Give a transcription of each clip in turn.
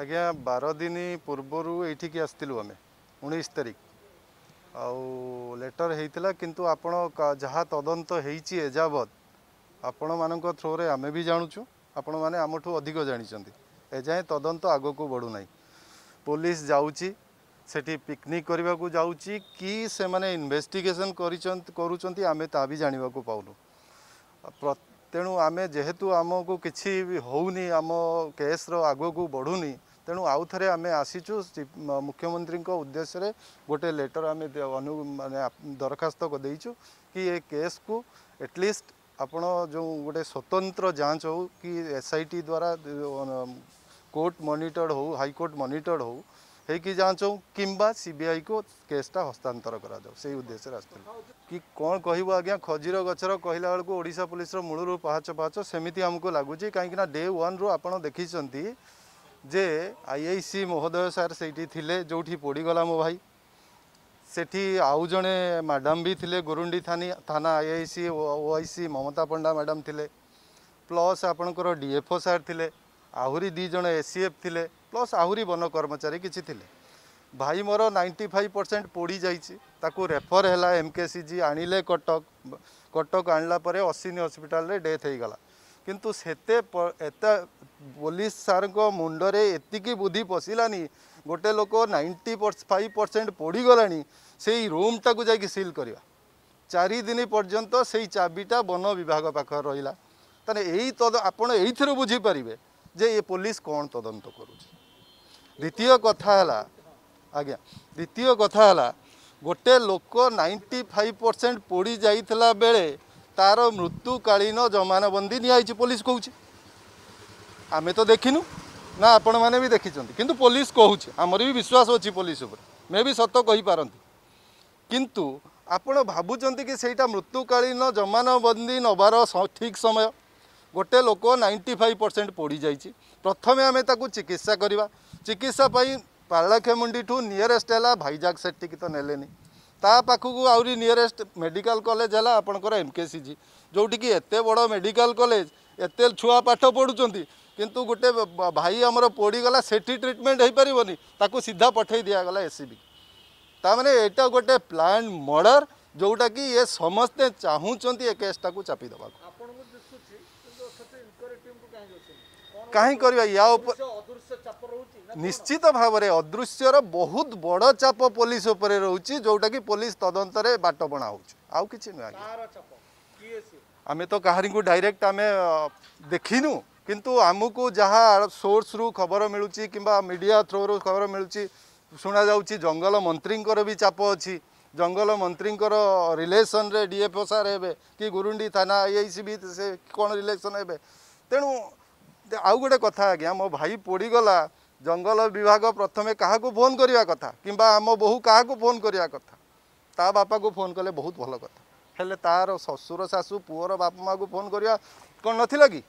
ଆଜ୍ଞା ବାର ଦିନ ପୂର୍ବରୁ ଏଇଠିକି ଆସିଥିଲୁ ଆମେ ଉଣେଇଶ ତାରିଖ ଆଉ ଲେଟର୍ ହେଇଥିଲା କିନ୍ତୁ ଆପଣ ଯାହା ତଦନ୍ତ ହେଇଛି ଏଯାବତ୍ ଆପଣମାନଙ୍କ ଥ୍ରୋରେ ଆମେ ବି ଜାଣୁଛୁ ଆପଣମାନେ ଆମଠୁ ଅଧିକ ଜାଣିଛନ୍ତି ଏଯାଏଁ ତଦନ୍ତ ଆଗକୁ ବଢ଼ୁନାହିଁ ପୋଲିସ ଯାଉଛି ସେଠି ପିକନିକ୍ କରିବାକୁ ଯାଉଛି କି ସେମାନେ ଇନଭେଷ୍ଟିଗେସନ୍ କରିଛନ୍ତି କରୁଛନ୍ତି ଆମେ ତା ବି ଜାଣିବାକୁ ପାଉନୁ ତେଣୁ ଆମେ ଯେହେତୁ ଆମକୁ କିଛି ହେଉନି ଆମ କେସ୍ର ଆଗକୁ ବଢ଼ୁନି तेणु आउ थे आम आसीचु मुख्यमंत्री उद्देश्य गोटे लेटर आम अनु मैंने दरखास्त देचु कि ये केस कु एटलिस्ट आप जो गोटे स्वतंत्र जांच हो कि एस आई टी द्वारा कोर्ट मॉनिटर हो हाईकोर्ट मॉनिटर हो कि जांच हो कि सीबीआई को केसटा हस्तांतर करा कर उद्देश्य आसती कि कौन कह आज्ञा खजीर गचर कहला बेलू ओडा पुलिस मूल रू पहाच पहाच सेमती आमको लगुच कहीं डे वन रु आप देखी ଯେ ଆଇ ଆଇ ସି ମହୋଦୟ ସାର୍ ସେଇଠି ଥିଲେ ଯେଉଁଠି ପଡ଼ିଗଲା ମୋ ଭାଇ ସେଠି ଆଉ ଜଣେ ମ୍ୟାଡ଼ାମ୍ ବି ଥିଲେ ଗୁରୁଣ୍ଡି ଥାନି ଥାନା ଆଇ ଆଇ ସି ଓ I C Mamata Panda madam ଥିଲେ ପ୍ଲସ୍ ଆପଣଙ୍କର ଡି ଏଫ୍ ଓ ସାର୍ ଥିଲେ ଆହୁରି ଦୁଇ ଜଣ ଏସ୍ ସି ଏଫ୍ ଥିଲେ ପ୍ଲସ୍ ଆହୁରି ବନ କର୍ମଚାରୀ କିଛି ଥିଲେ ଭାଇ ମୋର ନାଇଣ୍ଟି ଫାଇଭ୍ ପରସେଣ୍ଟ ପୋଡ଼ିଯାଇଛି ତାକୁ ରେଫର୍ ହେଲା ଏମ୍ କେ ସି ଜି ଆଣିଲେ କଟକ କଟକ ଆଣିଲା ପରେ ଅଶ୍ୱିନୀ ହସ୍ପିଟାଲରେ ଡେଥ୍ ହେଇଗଲା କିନ୍ତୁ ସେତେ ଏତେ ପୋଲିସ ସାର୍ଙ୍କ ମୁଣ୍ଡରେ ଏତିକି ବୁଦ୍ଧି ପଶିଲାନି ଗୋଟେ ଲୋକ ନାଇଣ୍ଟି ଫାଇଭ୍ ପରସେଣ୍ଟ ପଡ଼ିଗଲାଣି ସେଇ ରୁମ୍ଟାକୁ ଯାଇକି ସିଲ୍ କରିବା ଚାରିଦିନ ପର୍ଯ୍ୟନ୍ତ ସେଇ ଚାବିଟା ବନ ବିଭାଗ ପାଖରେ ରହିଲା ତାହେଲେ ଏଇ ତଦ ଆପଣ ଏଇଥିରୁ ବୁଝିପାରିବେ ଯେ ଏ ପୋଲିସ କ'ଣ ତଦନ୍ତ କରୁଛି ଦ୍ୱିତୀୟ କଥା ହେଲା ଆଜ୍ଞା ଦ୍ୱିତୀୟ କଥା ହେଲା ଗୋଟେ ଲୋକ ନାଇଣ୍ଟି ଫାଇଭ୍ ପରସେଣ୍ଟ ପୋଡ଼ି ଯାଇଥିଲା ବେଳେ তার মৃত্যুকালীন জমানবন্দী নিয়েছে পুলিশ কৌছে আমি তো দেখিনু না আপন মানে বি দেখিছেন কিন্তু পুলিশ কৌছে আমার বি বিশ্বাস অছি পুলিশ উপরে মে বি সত কইপারতি কিন্তু ଆପଣ ଭାବୁଛନ୍ତି କି ସେଇଟା ମୃତ୍ୟୁକାଳୀନ ଜମାନବନ୍ଦୀ ନେବାର ଠିକ୍ ସମୟ ଗୋଟେ ଲୋକ ନାଇଣ୍ଟି ଫାଇଭ୍ ପରସେଣ୍ଟ ପଡ଼ିଯାଇଛି ପ୍ରଥମେ ଆମେ ତାକୁ ଚିକିତ୍ସା କରିବା ଚିକିତ୍ସା ପାଇଁ ପାରଳାଖେମୁଣ୍ଡିଠୁ ନିୟରେଷ୍ଟ ହେଲା ଭାଇଜାକ ସେଠିକି ତ ନେଲେନି ତା ପାଖକୁ ଆହୁରି ନିୟରେଷ୍ଟ ମେଡ଼ିକାଲ କଲେଜ ହେଲା ଆପଣଙ୍କର ଏମ୍ କେ ସି ଜି ଯେଉଁଠିକି ଏତେ ବଡ଼ ମେଡ଼ିକାଲ କଲେଜ ଏତେ ଛୁଆ ପାଠ ପଢ଼ୁଛନ୍ତି କିନ୍ତୁ ଗୋଟେ ଭାଇ ଆମର ପୋଡ଼ିଗଲା ସେଠି ଟ୍ରିଟମେଣ୍ଟ ହୋଇପାରିବନି ତାକୁ ସିଧା ପଠାଇ ଦିଆଗଲା ଏସ୍ସିବି ତାମାନେ ଏଇଟା ଗୋଟେ ପ୍ଲାନ୍ ମର୍ଡ଼ର ଯେଉଁଟାକି ଇଏ ସମସ୍ତେ ଚାହୁଁଛନ୍ତି ଏ କେସ୍ଟାକୁ ଚାପି ଦେବାକୁ କାହିଁ କରିବା ୟା ଉପରେ ନିଶ୍ଚିତ ଭାବରେ ଅଦୃଶ୍ୟର ବହୁତ ବଡ଼ ଚାପ ପୋଲିସ ଉପରେ ରହୁଛି ଯେଉଁଟାକି ପୋଲିସ ତଦନ୍ତରେ ବାଟ ବଣା ହେଉଛି ଆଉ କିଛି ନୁହେଁ ଆମେ ତ କାହାରିଙ୍କୁ ଡାଇରେକ୍ଟ ଆମେ ଦେଖିନୁ କିନ୍ତୁ ଆମକୁ ଯାହା ସୋର୍ସରୁ ଖବର ମିଳୁଛି କିମ୍ବା ମିଡ଼ିଆ ଥ୍ରୋରୁ ଖବର ମିଳୁଛି ଶୁଣାଯାଉଛି ଜଙ୍ଗଲ ମନ୍ତ୍ରୀଙ୍କର ବି ଚାପ ଅଛି ଜଙ୍ଗଲ ମନ୍ତ୍ରୀଙ୍କର ରିଲେସନରେ ଡିଏଫ୍ଓ ସାର୍ ହେବେ କି ଗୁରୁଣ୍ଡି ଥାନା ଏଇସିବି ସେ କ'ଣ ରିଲେସନ୍ ହେବେ ତେଣୁ ଆଉ ଗୋଟେ କଥା ଆଜ୍ଞା ମୋ ଭାଇ ପଡ଼ିଗଲା ଜଙ୍ଗଲ ବିଭାଗ ପ୍ରଥମେ କାହାକୁ ଫୋନ୍ କରିବା କଥା କିମ୍ବା ଆମ ବୋହୂ କାହାକୁ ଫୋନ୍ କରିବା କଥା ତା ବାପାକୁ ଫୋନ୍ କଲେ ବହୁତ ଭଲ କଥା ହେଲେ ତାର ଶ୍ୱଶୁର ଶାଶୁ ପୁଅର ବାପା ମାଆକୁ ଫୋନ୍ କରିବା କ'ଣ ନଥିଲା କି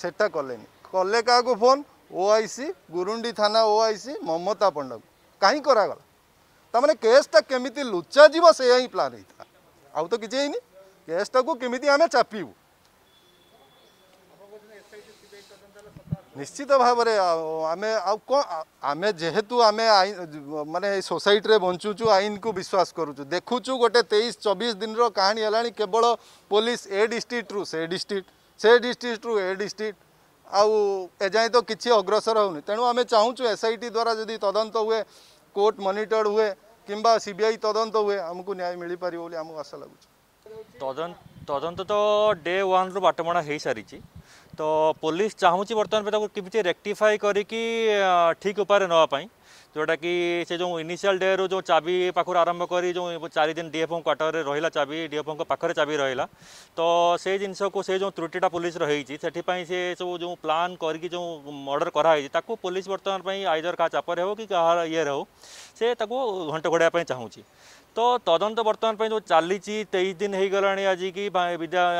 ସେଟା କଲେନି କଲେ କାହାକୁ ଫୋନ୍ ଓ ଆଇ ସି ଗୁରୁଣ୍ଡି ଥାନା ଓ ଆଇ ସି ମମତା ପଣ୍ଡାକୁ କାହିଁ କରାଗଲା ତାମାନେ କେସ୍ଟା କେମିତି ଲୁଚାଯିବ ସେଇଆ ହିଁ ପ୍ଲାନ୍ ହେଇଥିଲା ଆଉ ତ କିଛି ହେଇନି କେସ୍ଟାକୁ କେମିତି ଆମେ ଚାପିବୁ নিশ্চিত ভাবে আমি আমি যেহেতু আমি মানে এই সোসাইটি বঞ্চুছু আইনকু বিশ্বাস করুছু দেখুছু গোটে তেইশ চবিশ দিনর কাহিনী হল কেবল পুলিশ এ ডিস্ট্রিক্টরু সে ডিস্ট্রিক্ট সে ডিস্ট্রিক্টরু এ ডিস্ট্রিক্ট আউ এযাই তো কিছু অগ্রসর হোনি তেণু আমি চাহুছু এসআইটি দ্বারা যদি তদন্ত হুয়ে কোর্ট মনিটর্ড হুয়ে কিংবা সিবিআই তদন্ত হুয়ে আমি ন্যায় মিলিপার বলে আমি আশা লাগুছে তদন্ত তদন্ত তো ডে ওয়ান্রু বাটমণা হয়ে সারিছে তো ପୋଲିସ ଚାହୁଁଛି ବର୍ତ୍ତମାନ ତାକୁ କେମିତି ରେକ୍ଟିଫାଏ କରିକି ଠିକ୍ ଉପାୟରେ ନେବା ପାଇଁ जोटा तो कि से जो इनिशियल डे रु जो चाबी पाखर आरंभ कर जो चार दिन डीएफओ क्वार्टर रहा चाबी डीएफ पाखे चाबी रहा तो से जिनस को से जो त्रुटिटा पुलिस रही से सब जो प्लां कर मर्डर कराई पुलिस बर्तमान आईजर क्या चापर हो कि ये हो घंट घोड़ाइप चाहूँ तो तदंत बर्तमान जो चली तेईस दिन होगला आज की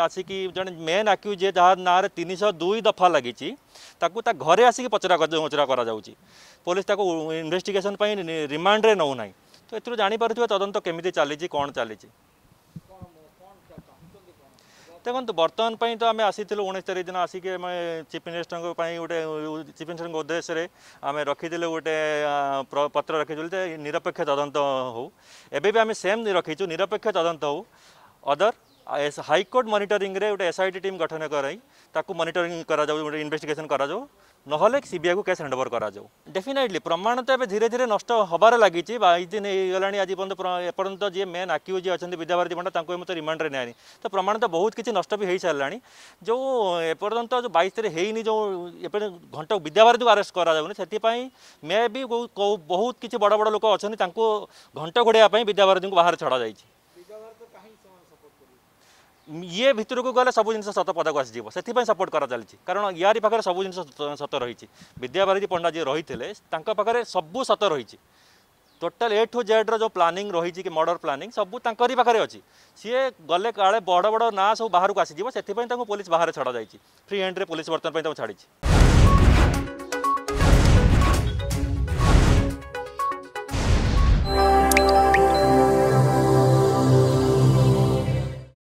आसिकी जो मेन आक्यूज जे जहाँ ना तीन शह दुई दफा लगी তাকে তা ঘরে আসিকি পচরা ପଚରା করা କରାଯାଉଛି পুলিশ তাকে ଇନଭେଷ୍ଟିଗେସନ୍ রিমান্ডে ରିମାଣ୍ଡରେ না তো ଏଥିରୁ ଜାଣିପାରୁଥିବେ তদন্ত কমিটি ଚାଲିଛି কম ଚାଲିଛି দেখুন বর্তমান তো আমি আসিলু উনিশ তারিখ দিন আসিকি আমি চিফ মিনিষ্টর গোটে চিফ মিনিষ্টর উদ্দেশ্যে আমি রক্ষিলু গোটে পত্র রক্ষিলু যে নিরপেক্ষ তদন্ত হো এবে আমি সেম রক্ষিছু নিরপেক্ষ তদন্ত হো অদর হাইকোর্ট গোটে ମନିଟରିଂରେ ଗୋଟେ ଏସ୍ଆଇଟି ଟିମ୍ ଗଠନ କରାଇ ତାକୁ ମନିଟରିଂ କରାଯାଉ ଗୋଟେ ଇନଭେଷ୍ଟିଗେସନ୍ କରାଯାଉ নহলে সিবিআই কেস হ্যান্ডওভার করা যাও ডেফিনেটলি প্রমাণ তো এবার ধীরে ধীরে নষ্ট হবার লাগিছে বা এই দিন হয়েগলা আজ পর্যন্ত এপর্যন্ত যে মেন আকিউ যে অনেক বিদ্যাভারতী পণ্ডা তাঁকু মতো রিমান্ডরে নেয়নি তো প্রমাণ তো বহুত কিছু নষ্ট হয়ে সারা যে এপর্যন্ত বাইশ তারিখ হয়নি যে এপর্যন্ত ঘণ্ট বিদ্যাভারতী আরেস্ট করা যাওনি সেই মে বি বহুত কিছু বড় বড় লোক অনেক তাঁকু ঘণ্ট ঘোড়াইয়া বিদ্যাভারতী বাহার ছড়া যাই ଇଏ ଭିତରକୁ ଗଲେ ସବୁ ଜିନିଷ ସତ ପଦାକୁ ଆସିଯିବ ସେଥିପାଇଁ ସପୋର୍ଟ କରାଚାଲିଛି କାରଣ ୟାରି ପାଖରେ ସବୁ ଜିନିଷ ସତ ରହିଛି ବିଦ୍ୟାଭାରତୀ ପଣ୍ଡା ଯିଏ ରହିଥିଲେ ତାଙ୍କ ପାଖରେ ସବୁ ସତ ରହିଛି ଟୋଟାଲ ଏ ଟୁ ଜେଡ଼୍ର ଯେଉଁ ପ୍ଲାନିଂ ରହିଛି କି ମର୍ଡ଼ର ପ୍ଲାନିଂ ସବୁ ତାଙ୍କରି ପାଖରେ ଅଛି ସିଏ ଗଲେ କାଳେ ବଡ଼ ବଡ଼ ନାଁ ସବୁ ବାହାରକୁ ଆସିଯିବ ସେଥିପାଇଁ ତାଙ୍କୁ ପୋଲିସ ବାହାରେ ଛଡ଼ାଯାଇଛି ଫ୍ରି ହ୍ୟାଣ୍ଡରେ ପୋଲିସ ବର୍ତ୍ତମାନ ପାଇଁ ତାଙ୍କୁ ଛାଡ଼ିଛି